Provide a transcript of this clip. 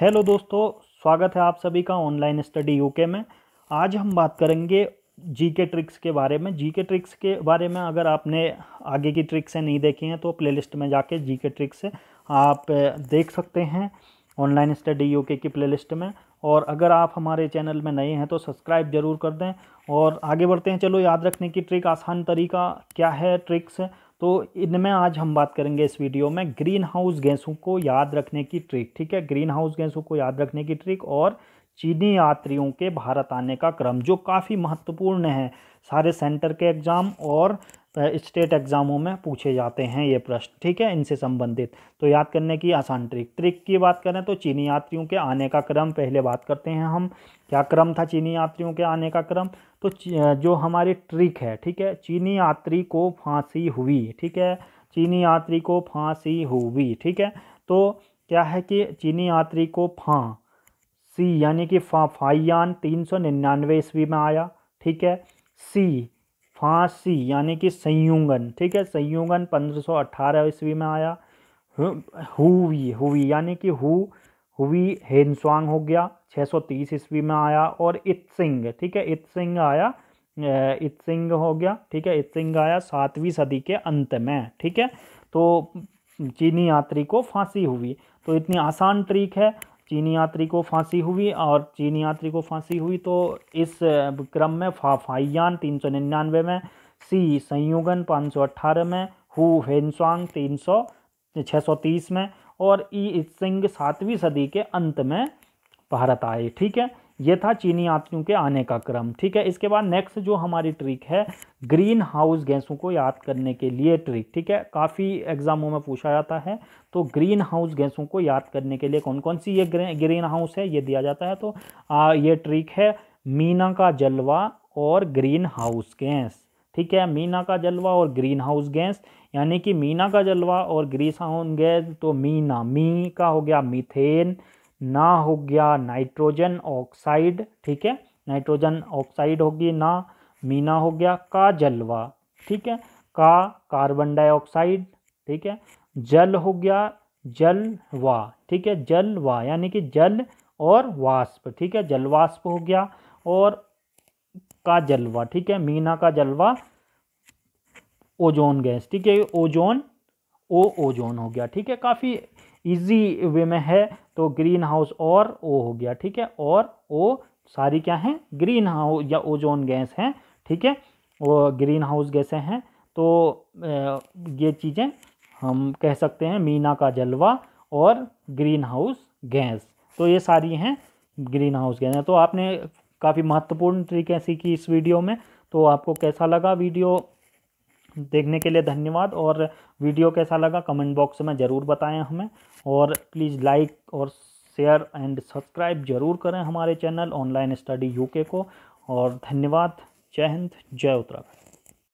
hello दोस्तों स्वागत है आप सभी का ऑनलाइन स्टडी यूके में आज हम बात करेंगे जी के ट्रिक्स के बारे में जी के ट्रिक्स के बारे में अगर आपने आगे की ट्रिक्सें नहीं देखी हैं तो प्लेलिस्ट में जाके जी के ट्रिक्स आप देख सकते हैं ऑनलाइन स्टडी यूके की प्लेलिस्ट में और अगर आप हमारे चैनल में नए हैं तो सब्सक्राइब जरूर कर दें और आगे बढ़ते हैं चलो याद रखने की ट्रिक आसान तरीका क्या है ट्रिक्स तो इनमें आज हम बात करेंगे इस वीडियो में ग्रीन हाउस गैसों को याद रखने की ट्रिक ठीक है ग्रीन हाउस गैसों को याद रखने की ट्रिक और चीनी यात्रियों के भारत आने का क्रम जो काफ़ी महत्वपूर्ण है सारे सेंटर के एग्ज़ाम और स्टेट एग्ज़ामों में पूछे जाते हैं ये प्रश्न ठीक है इनसे संबंधित तो याद करने की आसान ट्रिक ट्रिक की बात करें तो चीनी यात्रियों के आने का क्रम पहले बात करते हैं हम क्या क्रम था चीनी यात्रियों के आने का क्रम तो जो हमारी ट्रिक है ठीक है चीनी यात्री को फांसी हुई ठीक है चीनी यात्री को फांसी हुई ठीक है तो क्या है कि चीनी यात्री को फां सी यानी कि फा फाइयान तीन सौ निन्यानवे ईस्वी में आया ठीक है सी फांसी यानी कि संयुगन ठीक है संयुगन पंद्रह सौ ईस्वी में आया हुई हुई यानी कि हु हुई हेनस्वांग हो गया 630 ईस्वी में आया और इत सिंह ठीक है इत सिंह आया इत सिंह हो गया ठीक है इत सिंह आया सातवीं सदी के अंत में ठीक है तो चीनी यात्री को फांसी हुई तो इतनी आसान ट्रीक है चीनी यात्री को फांसी हुई और चीनी यात्री को फांसी हुई तो इस क्रम में फाफाइयान तीन सौ निन्यानवे में सी संयुगन पाँच सौ अट्ठारह में हु हेनसांग तीन सौ छः सौ तीस में और ई सिंह सातवीं सदी के अंत में भारत आए ठीक है ये था चीनी यात्रियों के आने का क्रम ठीक है इसके बाद नेक्स्ट जो हमारी ट्रिक है ग्रीन हाउस गैसों को याद करने के लिए ट्रिक ठीक है काफ़ी एग्जामों में पूछा जाता है तो ग्रीन हाउस गैसों को याद करने के लिए कौन कौन सी ये ग्रीन हाउस है ये दिया जाता है तो आ, ये ट्रिक है मीना का जलवा और ग्रीन हाउस गैस ठीक है मीना का जलवा और ग्रीन हाउस गैस यानी कि मीना का जलवा और ग्रीन हाउस गैस तो मीना मी का हो गया मीथेन ना हो गया नाइट्रोजन ऑक्साइड ठीक है नाइट्रोजन ऑक्साइड होगी ना मीना हो गया का जलवा ठीक है का कार्बन डाइऑक्साइड ठीक है जल हो गया जलवा ठीक है जल वा यानी कि जल और वाष्प ठीक है जलवाष्प हो गया और का जलवा ठीक है मीना का जलवा ओजोन गैस ठीक है ओजोन ओ ओजोन हो गया ठीक है काफ़ी इजी वे में है तो ग्रीन हाउस और ओ हो गया ठीक है और ओ सारी क्या हैं ग्रीन हाउस या ओजोन गैस हैं ठीक है वो ग्रीन हाउस गैसें हैं तो ये चीज़ें हम कह सकते हैं मीना का जलवा और ग्रीन हाउस गैस तो ये सारी हैं ग्रीन हाउस गैस तो आपने काफ़ी महत्वपूर्ण तरीके सीखी इस वीडियो में तो आपको कैसा लगा वीडियो देखने के लिए धन्यवाद और वीडियो कैसा लगा कमेंट बॉक्स में ज़रूर बताएं हमें और प्लीज़ लाइक और शेयर एंड सब्सक्राइब ज़रूर करें हमारे चैनल ऑनलाइन स्टडी यूके को और धन्यवाद जय हिंद जय उत्तराखंड